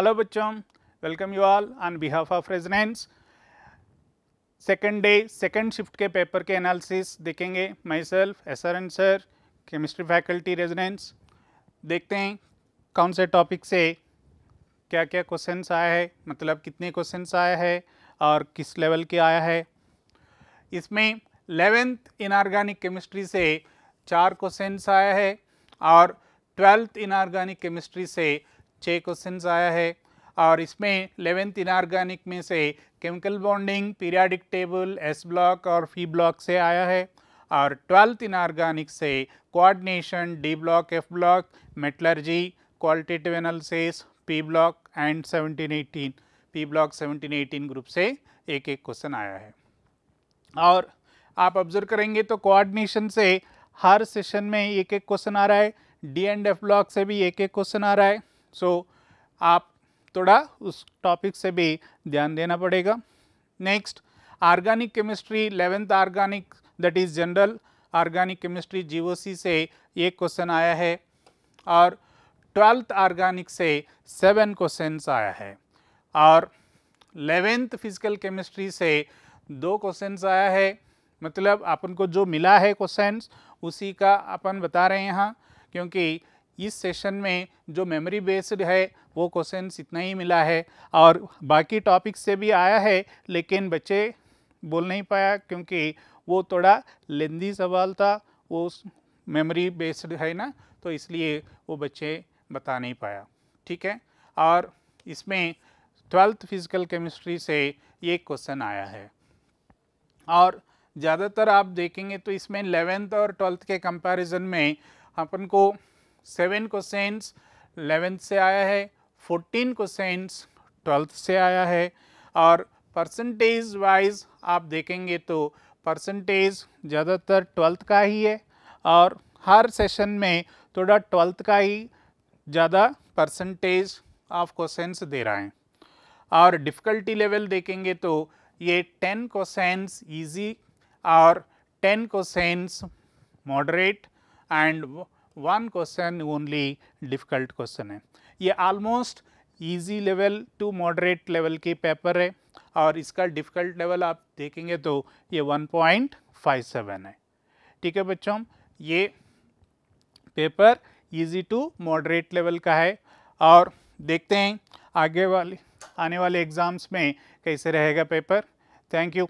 hello बच्चों welcome you all on behalf of residence second day second shift के paper के analysis देखेंगे myself S R N sir chemistry faculty residence देखते हैं कौन से टॉपिक से क्या क्या क्वेश्चंस आया है मतलब कितने क्वेश्चंस आया है और किस लेवल के आया है इसमें इलेवेंथ इनऑर्गेनिक केमिस्ट्री से चार क्वेश्चंस आया है और ट्वेल्थ इनऑर्गेनिक केमिस्ट्री से छः क्वेश्चन आया है और इसमें इलेवेंथ इनऑर्गेनिक में से chemical bonding periodic table S block और फी ब्लॉक से आया है और ट्वेल्थ इनऑर्गेनिक से coordination D block F block metallurgy qualitative analysis P block and eighteen P block eighteen group से एक एक क्वेश्चन आया है और आप ऑब्जर्व करेंगे तो कोऑर्डिनेशन से हर सेशन में एक एक क्वेश्चन आ रहा है डी एंड एफ ब्लॉक से भी एक एक क्वेश्चन आ रहा है सो so, आप थोड़ा उस टॉपिक से भी ध्यान देना पड़ेगा next organic chemistry eleventh organic that is general organic chemistry GOC से एक क्वेश्चन आया है और ट्वेल्थ आर्गेनिक से सेवन क्वेश्चन आया है और इलेवेंथ फिजिकल केमिस्ट्री से दो क्वेश्चन आया है मतलब अपन को जो मिला है क्वेश्चन उसी का अपन बता रहे हैं यहाँ क्योंकि इस सेशन में जो मेमोरी बेस्ड है वो क्वेश्चन इतना ही मिला है और बाकी टॉपिक से भी आया है लेकिन बच्चे बोल नहीं पाया क्योंकि वो थोड़ा लेंदी सवाल था वो मेमोरी बेस्ड है ना तो इसलिए वो बच्चे बता नहीं पाया ठीक है और इसमें ट्वेल्थ फिजिकल केमिस्ट्री से ये क्वेश्चन आया है और ज़्यादातर आप देखेंगे तो इसमें इलेवेंथ और ट्वेल्थ के कंपैरिजन में अपन को सेवन क्वेश्चंस एलेवेंथ से आया है फोर्टीन क्वेश्चंस ट्वेल्थ से आया है और परसेंटेज वाइज आप देखेंगे तो परसेंटेज ज़्यादातर ट्वेल्थ का ही है और हर सेशन में थोड़ा ट्वेल्थ का ही ज़्यादा परसेंटेज ऑफ क्वेश्चंस दे रहा है और डिफ़िकल्टी लेवल देखेंगे तो ये टेन क्वेश्चंस ईजी और ten questions moderate and one question only difficult question है ये almost easy level to moderate level के पेपर है और इसका डिफ़िकल्ट लेवल आप देखेंगे तो ये 1.57 है ठीक है बच्चों ये paper easy to moderate level का है और देखते हैं आगे वाले आने वाले एग्ज़ाम्स में कैसे रहेगा पेपर थैंक यू